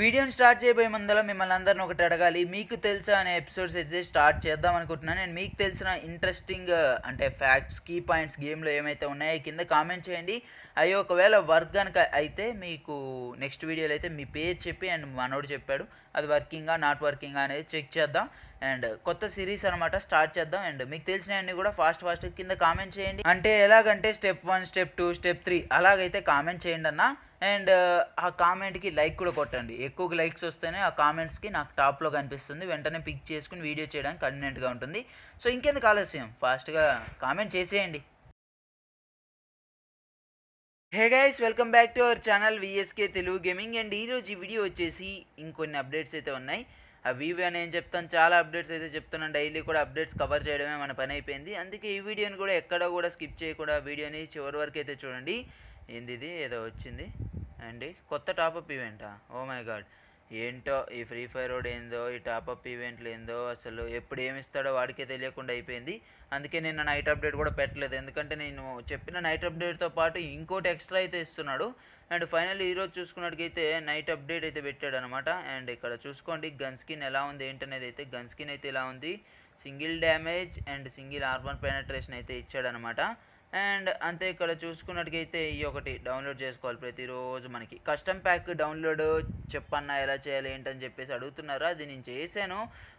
వీడియోని స్టార్ట్ చేయబోయే ముందర మిమ్మల్ని అందరిని ఒకటి అడగాలి మీకు తెలుసా అనే ఎపిసోడ్స్ అయితే స్టార్ట్ చేద్దాం అనుకుంటున్నాను నేను మీకు తెలిసిన ఇంట్రెస్టింగ్ అంటే ఫ్యాక్ట్స్ కీ పాయింట్స్ గేమ్లో ఏమైతే ఉన్నాయో కింద కామెంట్ చేయండి అవి ఒకవేళ వర్క్ కనుక అయితే మీకు నెక్స్ట్ వీడియోలో అయితే మీ పేరు చెప్పి అండ్ మనోడు చెప్పాడు అది వర్కింగా నాట్ వర్కింగ్ అనేది చెక్ చేద్దాం అండ్ కొత్త సిరీస్ అనమాట స్టార్ట్ చేద్దాం అండ్ మీకు తెలిసినవన్నీ కూడా ఫాస్ట్ ఫాస్ట్ కింద కామెంట్ చేయండి అంటే ఎలాగంటే step one step two step three అలాగైతే కామెంట్ చేయండి అన్న అండ్ ఆ కామెంట్కి లైక్ కూడా కొట్టండి ఎక్కువ లైక్స్ వస్తేనే ఆ కామెంట్స్కి నాకు టాప్లో కనిపిస్తుంది వెంటనే పిక్ చేసుకుని వీడియో చేయడానికి కన్వీనియంట్గా ఉంటుంది సో ఇంకెందుకు ఆలస్యం ఫాస్ట్గా కామెంట్ చేసేయండి hey guys welcome back to our channel VSK Telugu gaming and ఈరోజు ఈ వీడియో వచ్చేసి ఇంకొన్ని అప్డేట్స్ అయితే ఉన్నాయి ఆ వీవో అని ఏం చెప్తాను చాలా అప్డేట్స్ అయితే చెప్తున్నాను డైలీ కూడా అప్డేట్స్ కవర్ చేయడమే మన పని అయిపోయింది అందుకే ఈ వీడియోని కూడా ఎక్కడ కూడా స్కిప్ చేయకుండా వీడియోని చివరి వరకు అయితే చూడండి ఏంది ఇది ఏదో వచ్చింది అండి కొత్త టాపప్ ఈవెంటా ఓ మై గాడ్ ఏంటో ఈ ఫ్రీ ఫైర్ రోడ్ ఏందో ఈ టాపప్ ఈవెంట్లు ఏందో అసలు ఎప్పుడు ఏమి ఇస్తాడో వాడికే తెలియకుండా అయిపోయింది అందుకే నేను నైట్ అప్డేట్ కూడా పెట్టలేదు ఎందుకంటే నేను చెప్పిన నైట్ అప్డేట్తో పాటు ఇంకోటి ఎక్స్ట్రా అయితే ఇస్తున్నాడు అండ్ ఫైనల్ ఈరోజు చూసుకున్నట్టుకైతే నైట్ అప్డేట్ అయితే పెట్టాడు అనమాట అండ్ ఇక్కడ చూసుకోండి గన్ స్కిన్ ఎలా ఉంది ఏంటనేది అయితే గన్ స్కిన్ అయితే ఇలా ఉంది సింగిల్ డ్యామేజ్ అండ్ సింగిల్ ఆర్బన్ పెనట్రేషన్ అయితే ఇచ్చాడనమాట అండ్ అంతే ఇక్కడ చూసుకున్నట్టుగైతే ఈ ఒకటి డౌన్లోడ్ చేసుకోవాలి ప్రతిరోజు మనకి కస్టమ్ ప్యాక్ డౌన్లోడ్ చెప్పన్నా ఎలా చేయాలి ఏంటని చెప్పేసి అడుగుతున్నారు అది నేను చేశాను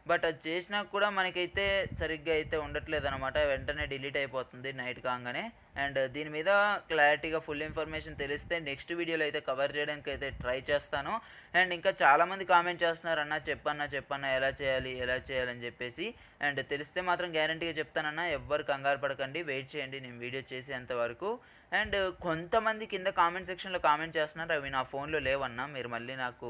బట్ అది చేసినా కూడా మనకైతే సరిగ్గా అయితే ఉండట్లేదు అనమాట వెంటనే డిలీట్ అయిపోతుంది నైట్ కాగానే అండ్ దీని మీద క్లారిటీగా ఫుల్ ఇన్ఫర్మేషన్ తెలిస్తే నెక్స్ట్ వీడియోలో అయితే కవర్ చేయడానికి అయితే ట్రై చేస్తాను అండ్ ఇంకా చాలామంది కామెంట్ చేస్తున్నారు అన్న చెప్పన్నా చెప్పన్నా ఎలా చేయాలి ఎలా చేయాలని చెప్పేసి అండ్ తెలిస్తే మాత్రం గ్యారంటీగా చెప్తానన్నా ఎవ్వరు కంగారు పడకండి వెయిట్ చేయండి నేను వీడియో కంప్లీట్ చేసేంత వరకు అండ్ కొంతమంది కింద కామెంట్ సెక్షన్లో కామెంట్ చేస్తున్నారు అవి నా ఫోన్లో లేవన్నా మీరు మళ్ళీ నాకు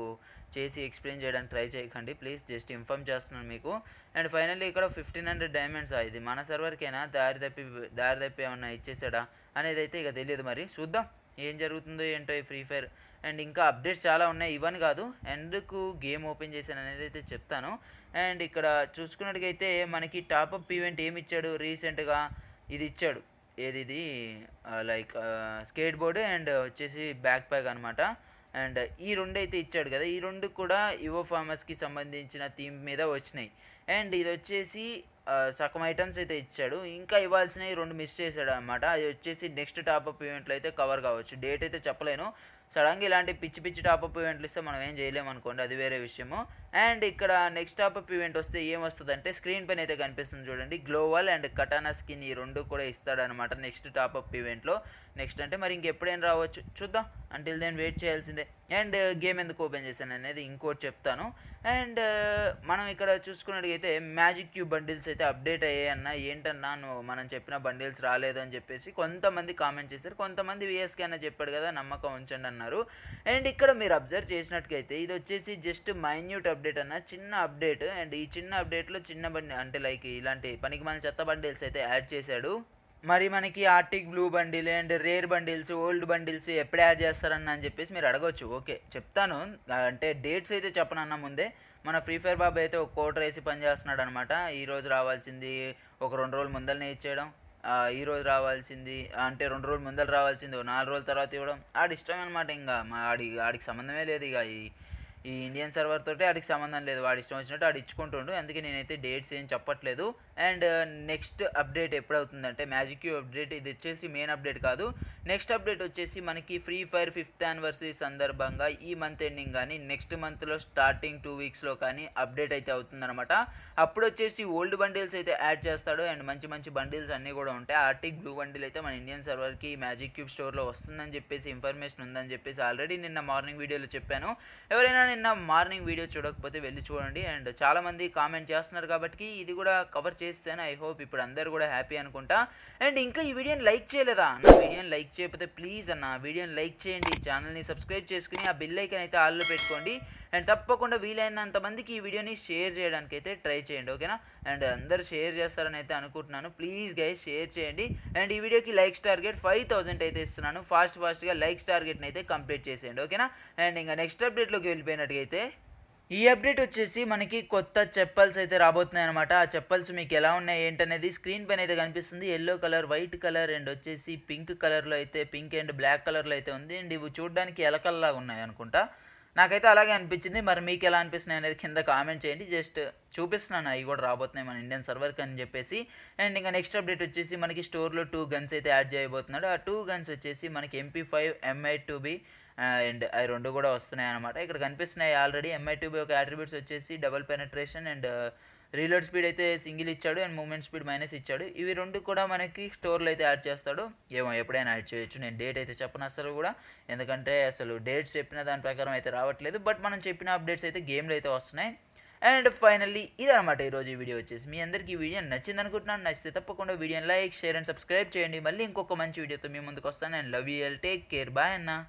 చేసి ఎక్స్ప్లెయిన్ చేయడానికి ట్రై చేయకండి ప్లీజ్ జస్ట్ ఇన్ఫామ్ చేస్తున్నాను మీకు అండ్ ఫైనల్లీ ఇక్కడ ఫిఫ్టీన్ హండ్రెడ్ డైమండ్స్ ఇది మన సర్వర్కేనా దారి తప్పి దారి తప్పి ఏమన్నా ఇచ్చేసాడా అనేది అయితే ఇక తెలియదు మరి చూద్దాం ఏం జరుగుతుందో ఏంటో ఈ ఫ్రీ ఫైర్ అండ్ ఇంకా అప్డేట్స్ చాలా ఉన్నాయి ఇవన్నీ కాదు ఎందుకు గేమ్ ఓపెన్ చేశాను అనేది అయితే చెప్తాను అండ్ ఇక్కడ అయితే మనకి టాప్అప్ ఈవెంట్ ఏమి ఇచ్చాడు రీసెంట్గా ఇది ఇచ్చాడు ఏది ఇది లైక్ స్కేట్ బోర్డు అండ్ వచ్చేసి బ్యాక్ ప్యాక్ అనమాట అండ్ ఈ రెండు అయితే ఇచ్చాడు కదా ఈ రెండు కూడా యువో ఫార్మర్స్కి సంబంధించిన థీమ్ మీద వచ్చినాయి అండ్ ఇది వచ్చేసి సగం ఐటమ్స్ అయితే ఇచ్చాడు ఇంకా ఇవ్వాల్సినవి రెండు మిస్ చేశాడు అనమాట అది వచ్చేసి నెక్స్ట్ టాప్ అప్ ఈవెంట్లు అయితే కవర్ కావచ్చు డేట్ అయితే చెప్పలేను సడన్గా ఇలాంటి పిచ్చి పిచ్చి టాపప్ ఈవెంట్లు ఇస్తే మనం ఏం చేయలేము అనుకోండి అది వేరే విషయము అండ్ ఇక్కడ నెక్స్ట్ టాపప్ ఈవెంట్ వస్తే అంటే స్క్రీన్ పైన అయితే కనిపిస్తుంది చూడండి గ్లోవల్ అండ్ కటానా స్కిన్ ఈ రెండు కూడా ఇస్తాడనమాట నెక్స్ట్ టాపప్ ఈవెంట్లో నెక్స్ట్ అంటే మరి ఇంకెప్పుడైనా రావచ్చు చూద్దాం అంటిల్ దేని వెయిట్ చేయాల్సిందే అండ్ గేమ్ uh, ఎందుకు ఓపెన్ చేశాను అనేది ఇంకోటి చెప్తాను అండ్ uh, మనం ఇక్కడ చూసుకున్నట్టుగైతే మ్యాజిక్ క్యూబ్ బండిల్స్ అయితే అప్డేట్ అయ్యాయన్న ఏంటన్నా నువ్వు మనం చెప్పిన బండిల్స్ రాలేదు అని చెప్పేసి కొంతమంది కామెంట్ చేశారు కొంతమంది విఎస్కే అన్న చెప్పాడు కదా నమ్మకం ఉంచండి అన్నారు అండ్ ఇక్కడ మీరు అబ్జర్వ్ చేసినట్టుకైతే ఇది వచ్చేసి జస్ట్ మైన్యూట్ అప్డేట్ అన్న చిన్న అప్డేట్ అండ్ ఈ చిన్న అప్డేట్లో చిన్న బండి అంటే లైక్ ఇలాంటి పనికి మన చెత్త బండిల్స్ అయితే యాడ్ చేశాడు మరి మనకి arctic blue bundle and rare bundles old bundles ఎప్పుడు యాడ్ చేస్తారన్న అని చెప్పేసి మీరు అడగవచ్చు ఓకే చెప్తాను అంటే డేట్స్ అయితే చెప్పనన్న ముందే మన ఫ్రీ ఫైర్ బాబు అయితే ఒక కోట వేసి పనిచేస్తున్నాడు అనమాట ఈరోజు రావాల్సింది ఒక రెండు రోజులు ముందరనే ఇచ్చేయడం ఈరోజు రావాల్సింది అంటే రెండు రోజులు ముందర రావాల్సింది నాలుగు రోజుల తర్వాత ఇవ్వడం ఆడి ఇష్టం అనమాట ఇంకా మా ఆడి ఆడికి సంబంధమే లేదు ఇక ఈ ఈ ఇండియన్ సర్వర్ తోటి ఆడికి సంబంధం లేదు వాడి ఇష్టం వచ్చినట్టు ఆడు ఇచ్చుకుంటుండు అందుకే నేనైతే డేట్స్ ఏం చెప్పట్లేదు అండ్ నెక్స్ట్ అప్డేట్ ఎప్పుడవుతుందంటే మ్యాజిక్ యూ అప్డేట్ ఇది వచ్చేసి మెయిన్ అప్డేట్ కాదు నెక్స్ట్ అప్డేట్ వచ్చేసి మనకి ఫ్రీ ఫైర్ ఫిఫ్త్ యానివర్సరీ సందర్భంగా ఈ మంత్ ఎండింగ్ కానీ నెక్స్ట్ మంత్లో స్టార్టింగ్ టూ వీక్స్లో కానీ అప్డేట్ అయితే అవుతుందనమాట అప్పుడు వచ్చేసి ఓల్డ్ బండిల్స్ అయితే యాడ్ చేస్తాడు అండ్ మంచి మంచి బండిల్స్ అన్నీ కూడా ఉంటాయి ఆర్టిక్ బ్లూ బండిల్ అయితే మన ఇండియన్ సర్వర్కి మ్యాజిక్ క్యూబ్ స్టోర్లో వస్తుందని చెప్పేసి ఇన్ఫర్మేషన్ ఉందని చెప్పేసి ఆల్రెడీ నిన్న మార్నింగ్ వీడియోలో చెప్పాను ఎవరైనా నిన్న మార్నింగ్ వీడియో చూడకపోతే వెళ్ళి చూడండి అండ్ చాలామంది కామెంట్ చేస్తున్నారు కాబట్టి ఇది కూడా కవర్ చేస్తాను ఐ హోప్ ఇప్పుడు అందరు కూడా హ్యాపీ అనుకుంటా అండ్ ఇంకా ఈ వీడియోని లైక్ చేయలేదా నా వీడియోని లైక్ చేయకపోతే ప్లీజ్ అన్న వీడియోని లైక్ చేయండి ఛానల్ని సబ్స్క్రైబ్ చేసుకుని ఆ బిల్ ఐకన్ అయితే ఆల్లో పెట్టుకోండి అండ్ తప్పకుండా వీలైనంత మందికి ఈ వీడియోని షేర్ చేయడానికి అయితే ట్రై చేయండి ఓకేనా అండ్ అందరు షేర్ చేస్తారని అయితే అనుకుంటున్నాను ప్లీజ్ గైస్ షేర్ చేయండి అండ్ ఈ వీడియోకి లైక్స్ టార్గెట్ ఫైవ్ థౌసండ్ అయితే ఇస్తున్నాను ఫాస్ట్ ఫాస్ట్గా లైక్స్ టార్గెట్ని అయితే కంప్లీట్ చేసేయండి ఓకేనా అండ్ ఇంకా నెక్స్ట్ అప్డేట్లోకి వెళ్ళిపోయినట్టుగా అయితే ఈ అప్డేట్ వచ్చేసి మనకి కొత్త చెప్పల్స్ అయితే రాబోతున్నాయి అనమాట ఆ చెప్పల్స్ మీకు ఎలా ఉన్నాయి ఏంటనేది స్క్రీన్ పైన అయితే కనిపిస్తుంది yellow colour white colour and వచ్చేసి పింక్ కలర్లో అయితే పింక్ అండ్ బ్లాక్ కలర్లో అయితే ఉంది అండ్ ఇవి చూడడానికి ఎలకల్లాగా ఉన్నాయి అనుకుంటా నాకైతే అలాగే అనిపించింది మరి మీకు ఎలా అనిపిస్తున్నాయి అనేది కింద కామెంట్ చేయండి జస్ట్ చూపిస్తున్నాను అవి కూడా రాబోతున్నాయి మన ఇండియన్ సర్వర్కి అని చెప్పేసి అండ్ ఇంకా నెక్స్ట్ అప్డేట్ వచ్చేసి మనకి స్టోర్లో టూ గన్స్ అయితే యాడ్ చేయబోతున్నాడు ఆ టూ గన్స్ వచ్చేసి మనకి MP five MI two B and అవి రెండు కూడా వస్తున్నాయి అనమాట ఇక్కడ కనిపిస్తున్నాయి ఆల్రెడీ ఎంఐ టూ బి ఒక యాట్రిబ్యూట్స్ వచ్చేసి double penetration and reload speed అయితే సింగిల్ ఇచ్చాడు అండ్ మూమెంట్ స్పీడ్ మైనస్ ఇచ్చాడు ఇవి రెండు కూడా మనకి స్టోర్లో అయితే యాడ్ చేస్తాడు ఏమో ఎప్పుడైనా యాడ్ చేయొచ్చు నేను డేట్ అయితే చెప్పను అసలు కూడా ఎందుకంటే అసలు డేట్స్ చెప్పిన దాని ప్రకారం అయితే రావట్లేదు బట్ మనం చెప్పిన అప్డేట్స్ అయితే గేమ్లో అయితే వస్తున్నాయి అండ్ ఫైనల్లీ ఇదనమాట ఈరోజు ఈ వీడియో వచ్చేసి మీ అందరికీ ఈ వీడియో నచ్చింది అనుకుంటున్నాను నచ్చితే తప్పకుండా వీడియోని లైక్ షేర్ అండ్ సబ్స్క్రైబ్ చేయండి మళ్ళీ ఇంకొక మంచి వీడియోతో మీ ముందుకు వస్తాను and love you all take care bye అన్న